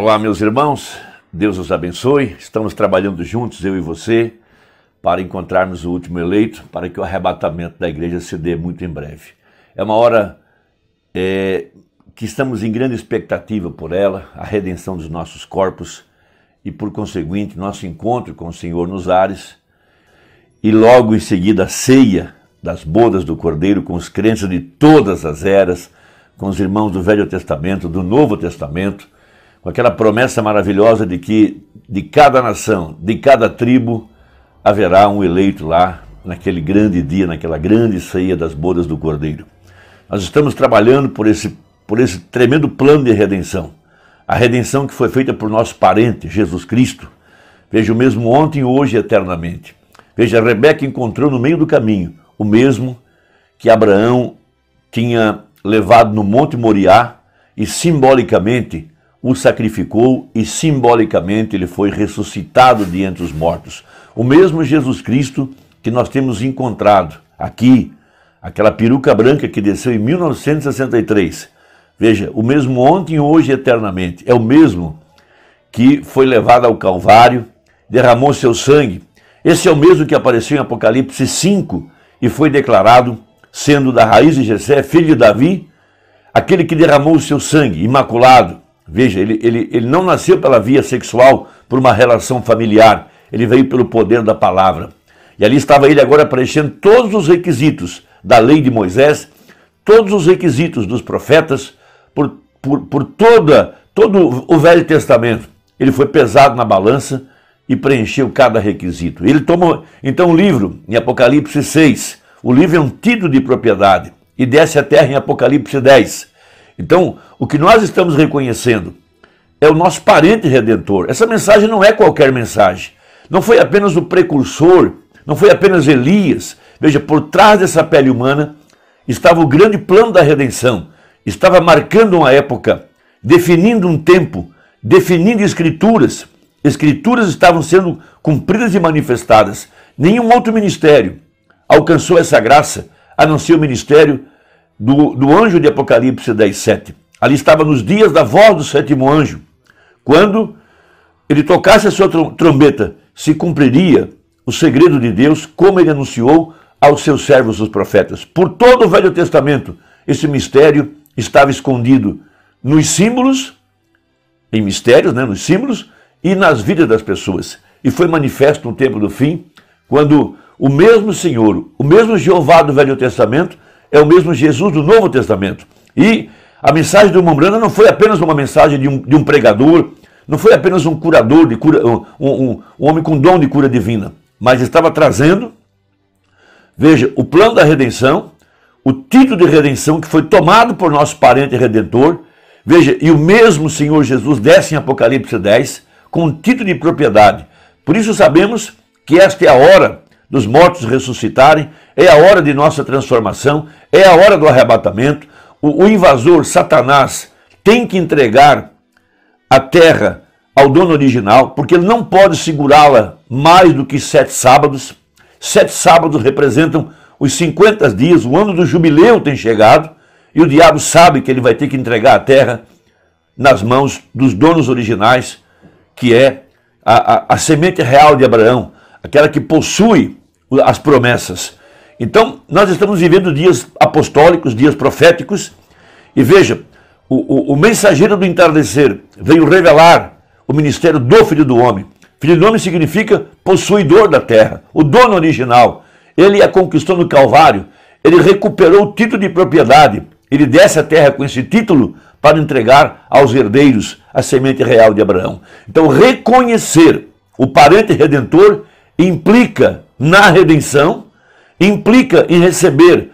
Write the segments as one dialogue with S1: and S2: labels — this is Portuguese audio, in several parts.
S1: Olá, meus irmãos, Deus os abençoe. Estamos trabalhando juntos, eu e você, para encontrarmos o último eleito, para que o arrebatamento da igreja se dê muito em breve. É uma hora é, que estamos em grande expectativa por ela, a redenção dos nossos corpos e, por conseguinte, nosso encontro com o Senhor nos ares e, logo em seguida, a ceia das bodas do Cordeiro com os crentes de todas as eras, com os irmãos do Velho Testamento, do Novo Testamento com aquela promessa maravilhosa de que de cada nação, de cada tribo, haverá um eleito lá naquele grande dia, naquela grande ceia das bodas do Cordeiro. Nós estamos trabalhando por esse, por esse tremendo plano de redenção. A redenção que foi feita por nosso parente, Jesus Cristo. Veja o mesmo ontem, hoje e eternamente. Veja, Rebeca encontrou no meio do caminho o mesmo que Abraão tinha levado no Monte Moriá e simbolicamente o sacrificou e simbolicamente ele foi ressuscitado de entre os mortos. O mesmo Jesus Cristo que nós temos encontrado aqui, aquela peruca branca que desceu em 1963. Veja, o mesmo ontem, hoje e eternamente. É o mesmo que foi levado ao Calvário, derramou seu sangue. Esse é o mesmo que apareceu em Apocalipse 5 e foi declarado, sendo da raiz de Jessé, filho de Davi, aquele que derramou o seu sangue, imaculado, Veja, ele, ele, ele não nasceu pela via sexual, por uma relação familiar. Ele veio pelo poder da palavra. E ali estava ele agora preenchendo todos os requisitos da lei de Moisés, todos os requisitos dos profetas, por, por, por toda, todo o Velho Testamento. Ele foi pesado na balança e preencheu cada requisito. Ele tomou, então, o livro, em Apocalipse 6. O livro é um título de propriedade e desce a terra em Apocalipse 10. Então, o que nós estamos reconhecendo é o nosso parente redentor. Essa mensagem não é qualquer mensagem. Não foi apenas o precursor, não foi apenas Elias. Veja, por trás dessa pele humana estava o grande plano da redenção. Estava marcando uma época, definindo um tempo, definindo escrituras. Escrituras estavam sendo cumpridas e manifestadas. Nenhum outro ministério alcançou essa graça a não ser o ministério do, do anjo de Apocalipse 10, 7. Ali estava nos dias da voz do sétimo anjo, quando ele tocasse a sua trombeta, se cumpriria o segredo de Deus, como ele anunciou aos seus servos, os profetas. Por todo o Velho Testamento, esse mistério estava escondido nos símbolos, em mistérios, né, nos símbolos, e nas vidas das pessoas. E foi manifesto no tempo do fim, quando o mesmo Senhor, o mesmo Jeová do Velho Testamento, é o mesmo Jesus do Novo Testamento. E a mensagem do irmão não foi apenas uma mensagem de um, de um pregador, não foi apenas um curador de cura, um, um, um homem com dom de cura divina, mas estava trazendo, veja, o plano da redenção, o título de redenção que foi tomado por nosso parente redentor, veja, e o mesmo Senhor Jesus desce em Apocalipse 10 com um título de propriedade. Por isso sabemos que esta é a hora dos mortos ressuscitarem, é a hora de nossa transformação, é a hora do arrebatamento. O, o invasor, Satanás, tem que entregar a terra ao dono original, porque ele não pode segurá-la mais do que sete sábados. Sete sábados representam os 50 dias, o ano do jubileu tem chegado, e o diabo sabe que ele vai ter que entregar a terra nas mãos dos donos originais, que é a, a, a semente real de Abraão, aquela que possui as promessas. Então, nós estamos vivendo dias apostólicos, dias proféticos, e veja, o, o, o mensageiro do entardecer veio revelar o ministério do Filho do Homem. Filho do Homem significa possuidor da terra, o dono original. Ele a conquistou no Calvário, ele recuperou o título de propriedade, ele desce a terra com esse título para entregar aos herdeiros a semente real de Abraão. Então, reconhecer o parente redentor implica na redenção, implica em receber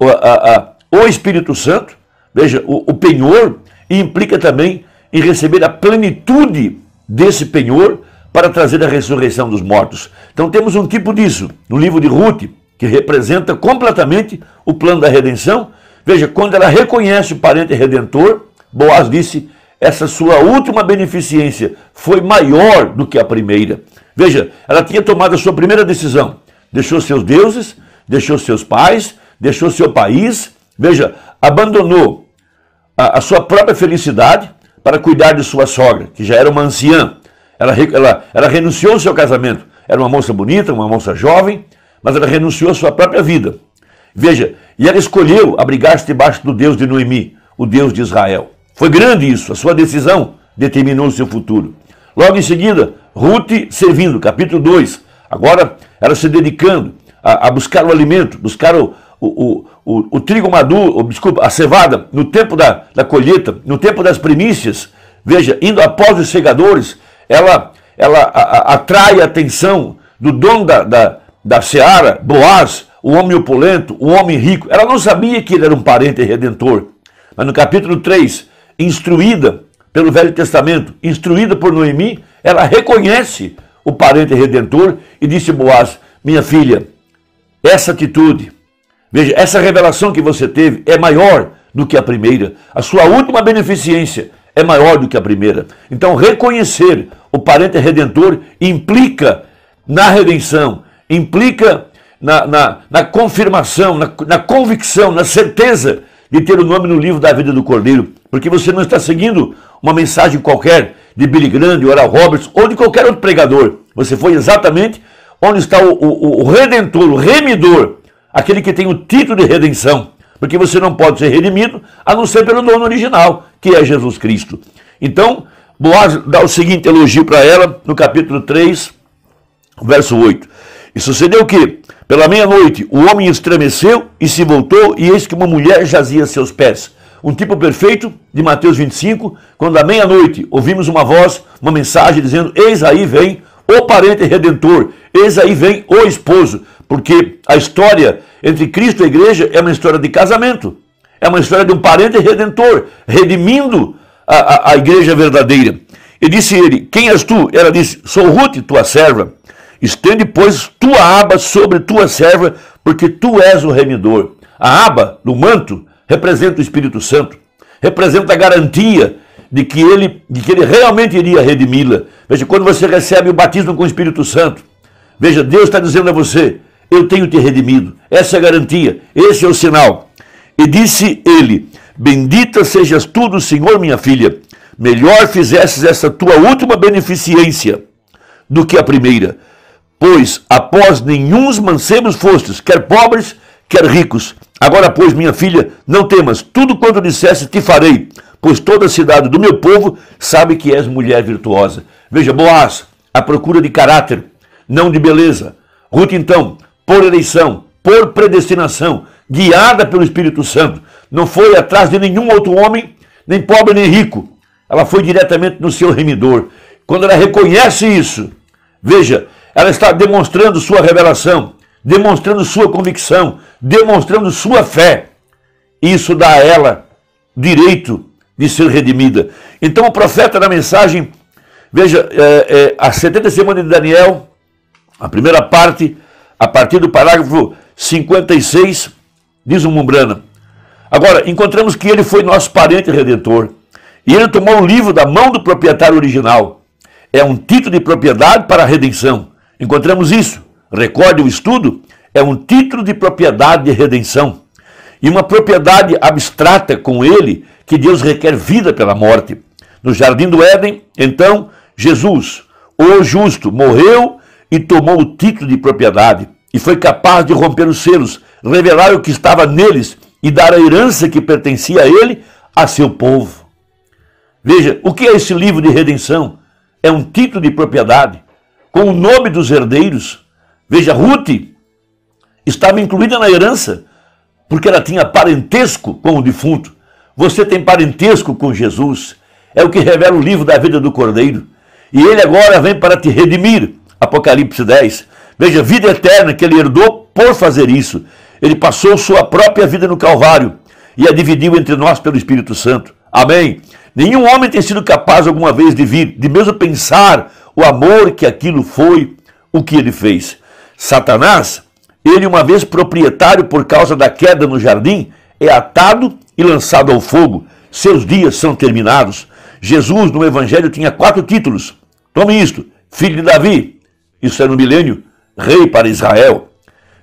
S1: o, a, a, o Espírito Santo, veja, o, o penhor, e implica também em receber a plenitude desse penhor para trazer a ressurreição dos mortos. Então temos um tipo disso no livro de Ruth, que representa completamente o plano da redenção. Veja, quando ela reconhece o parente redentor, Boaz disse: essa sua última beneficência foi maior do que a primeira. Veja, ela tinha tomado a sua primeira decisão. Deixou seus deuses, deixou seus pais, deixou seu país. Veja, abandonou a, a sua própria felicidade para cuidar de sua sogra, que já era uma anciã. Ela, ela, ela renunciou ao seu casamento. Era uma moça bonita, uma moça jovem, mas ela renunciou à sua própria vida. Veja, e ela escolheu abrigar-se debaixo do Deus de Noemi, o Deus de Israel. Foi grande isso, a sua decisão determinou o seu futuro. Logo em seguida, Ruth servindo, capítulo 2. Agora, ela se dedicando a, a buscar o alimento, buscar o, o, o, o, trigo maduro, desculpa, a cevada, no tempo da, da colheita, no tempo das primícias. Veja, indo após os segadores, ela, ela a, a, atrai a atenção do dono da, da, da seara, Boaz, o homem opulento, o homem rico. Ela não sabia que ele era um parente redentor. Mas no capítulo 3, instruída pelo Velho Testamento, instruída por Noemi, ela reconhece o parente redentor e disse Boaz: Minha filha, essa atitude, veja, essa revelação que você teve é maior do que a primeira. A sua última beneficência é maior do que a primeira. Então, reconhecer o parente redentor implica na redenção, implica na, na, na confirmação, na, na convicção, na certeza de ter o nome no livro da vida do Cordeiro, porque você não está seguindo uma mensagem qualquer de Billy Graham, de Oral Roberts ou de qualquer outro pregador. Você foi exatamente onde está o, o, o Redentor, o Remidor, aquele que tem o título de redenção, porque você não pode ser redimido a não ser pelo dono original, que é Jesus Cristo. Então, Boaz dá o seguinte elogio para ela no capítulo 3, verso 8. E sucedeu que, pela meia-noite, o homem estremeceu e se voltou, e eis que uma mulher jazia a seus pés. Um tipo perfeito de Mateus 25, quando à meia-noite ouvimos uma voz, uma mensagem dizendo: Eis aí vem o parente redentor, eis aí vem o esposo, porque a história entre Cristo e a igreja é uma história de casamento, é uma história de um parente redentor, redimindo a, a, a igreja verdadeira. E disse ele: Quem és tu? Ela disse: Sou Ruth, tua serva. Estende, pois, tua aba sobre tua serva, porque tu és o remidor. A aba, no manto, representa o Espírito Santo, representa a garantia de que ele, de que ele realmente iria redimi-la. Veja, quando você recebe o batismo com o Espírito Santo, veja, Deus está dizendo a você, eu tenho te redimido. Essa é a garantia, esse é o sinal. E disse ele, bendita sejas tu do Senhor, minha filha, melhor fizesses essa tua última beneficência do que a primeira, pois após nenhums mancebos fostes, quer pobres, quer ricos. Agora, pois, minha filha, não temas, tudo quanto disseste te farei, pois toda a cidade do meu povo sabe que és mulher virtuosa. Veja, Boaz, a procura de caráter, não de beleza. Ruth, então, por eleição, por predestinação, guiada pelo Espírito Santo, não foi atrás de nenhum outro homem, nem pobre nem rico. Ela foi diretamente no seu remidor. Quando ela reconhece isso, veja, ela está demonstrando sua revelação, demonstrando sua convicção, demonstrando sua fé. Isso dá a ela direito de ser redimida. Então o profeta na mensagem, veja, é, é, a 70 semanas de Daniel, a primeira parte, a partir do parágrafo 56, diz o Mumbrana. Agora, encontramos que ele foi nosso parente redentor. E ele tomou o livro da mão do proprietário original. É um título de propriedade para a redenção. Encontramos isso. Recorde o estudo, é um título de propriedade de redenção. E uma propriedade abstrata com ele, que Deus requer vida pela morte. No jardim do Éden, então, Jesus, o justo, morreu e tomou o título de propriedade e foi capaz de romper os selos, revelar o que estava neles e dar a herança que pertencia a ele a seu povo. Veja, o que é esse livro de redenção? É um título de propriedade com o nome dos herdeiros. Veja, Ruth estava incluída na herança, porque ela tinha parentesco com o defunto. Você tem parentesco com Jesus. É o que revela o livro da vida do Cordeiro. E ele agora vem para te redimir. Apocalipse 10. Veja, vida eterna que ele herdou por fazer isso. Ele passou sua própria vida no Calvário e a dividiu entre nós pelo Espírito Santo. Amém? Nenhum homem tem sido capaz alguma vez de vir, de mesmo pensar o amor que aquilo foi, o que ele fez. Satanás, ele uma vez proprietário por causa da queda no jardim, é atado e lançado ao fogo. Seus dias são terminados. Jesus no Evangelho tinha quatro títulos. Tome isto: Filho de Davi, isso é no milênio, Rei para Israel.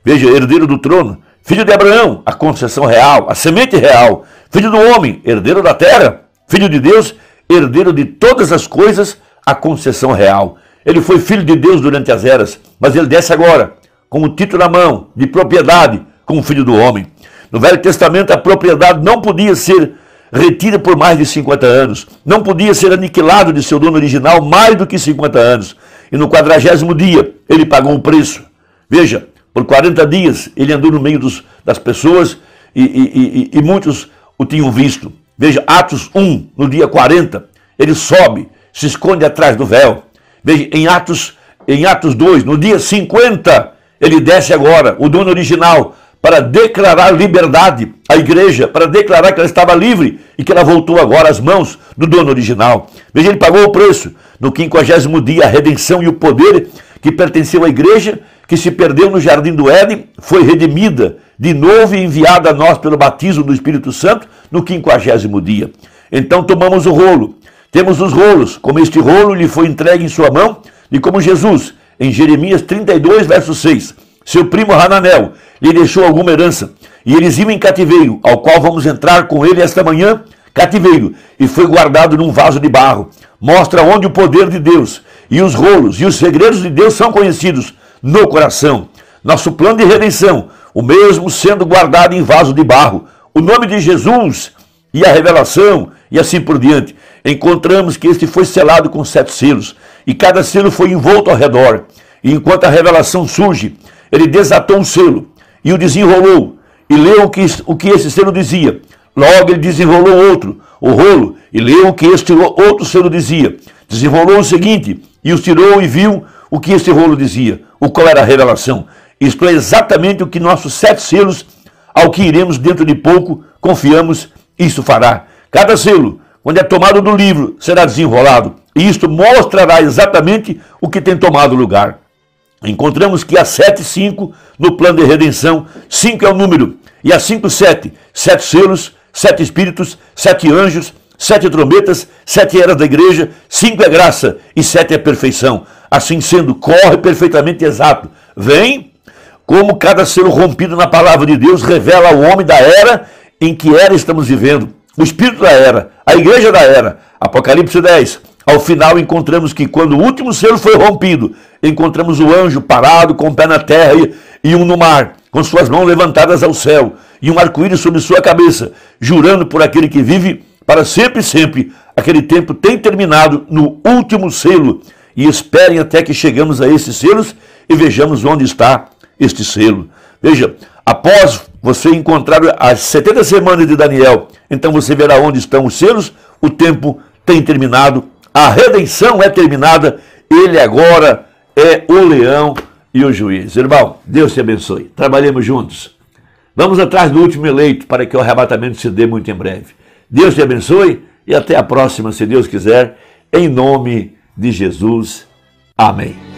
S1: Veja, herdeiro do trono, filho de Abraão, a concessão real, a semente real, filho do homem, herdeiro da terra, filho de Deus, herdeiro de todas as coisas a concessão real. Ele foi filho de Deus durante as eras, mas ele desce agora, com o título na mão, de propriedade, como filho do homem. No Velho Testamento, a propriedade não podia ser retida por mais de 50 anos, não podia ser aniquilado de seu dono original mais do que 50 anos. E no quadragésimo dia, ele pagou um preço. Veja, por 40 dias ele andou no meio dos, das pessoas e, e, e, e, muitos o tinham visto. Veja, Atos 1, no dia 40, ele sobe se esconde atrás do véu. Veja, em Atos, em Atos 2, no dia 50, ele desce agora, o dono original, para declarar liberdade à igreja, para declarar que ela estava livre e que ela voltou agora às mãos do dono original. Veja, ele pagou o preço. No quinquagésimo dia, a redenção e o poder que pertenceu à igreja, que se perdeu no jardim do Éden, foi redimida de novo e enviada a nós pelo batismo do Espírito Santo no quinquagésimo dia. Então tomamos o rolo, temos os rolos, como este rolo lhe foi entregue em sua mão, e como Jesus, em Jeremias 32, verso 6, seu primo Hananel lhe deixou alguma herança, e eles iam em cativeiro, ao qual vamos entrar com ele esta manhã, cativeiro, e foi guardado num vaso de barro. Mostra onde o poder de Deus e os rolos e os segredos de Deus são conhecidos no coração. Nosso plano de redenção, o mesmo sendo guardado em vaso de barro, o nome de Jesus e a revelação e assim por diante encontramos que este foi selado com sete selos, e cada selo foi envolto ao redor. E enquanto a revelação surge, ele desatou um selo e o desenrolou, e leu o que, o que esse selo dizia. Logo ele desenrolou outro, o rolo, e leu o que este outro selo dizia. Desenrolou o seguinte, e os tirou e viu o que este rolo dizia, o qual era a revelação. Isto é exatamente o que nossos sete selos, ao que iremos dentro de pouco, confiamos, isso fará. Cada selo quando é tomado do livro, será desenrolado. E isto mostrará exatamente o que tem tomado lugar. Encontramos que há sete cinco no plano de redenção. Cinco é o número. E há cinco sete. Sete selos, sete espíritos, sete anjos, sete trombetas, sete eras da igreja, cinco é graça e sete é perfeição. Assim sendo, corre perfeitamente exato. Vem como cada ser rompido na palavra de Deus revela ao homem da era em que era estamos vivendo. O espírito da era, a igreja da era. Apocalipse 10. Ao final encontramos que quando o último selo foi rompido, encontramos o anjo parado com o pé na terra e, e um no mar, com suas mãos levantadas ao céu e um arco-íris sobre sua cabeça, jurando por aquele que vive para sempre e sempre. Aquele tempo tem terminado no último selo e esperem até que chegamos a esses selos e vejamos onde está este selo. Veja, após você encontrar as 70 semanas de Daniel. Então você verá onde estão os selos, o tempo tem terminado, a redenção é terminada, ele agora é o leão e o juiz. Irmão, Deus te abençoe. Trabalhemos juntos. Vamos atrás do último eleito para que o arrebatamento se dê muito em breve. Deus te abençoe e até a próxima, se Deus quiser, em nome de Jesus. Amém.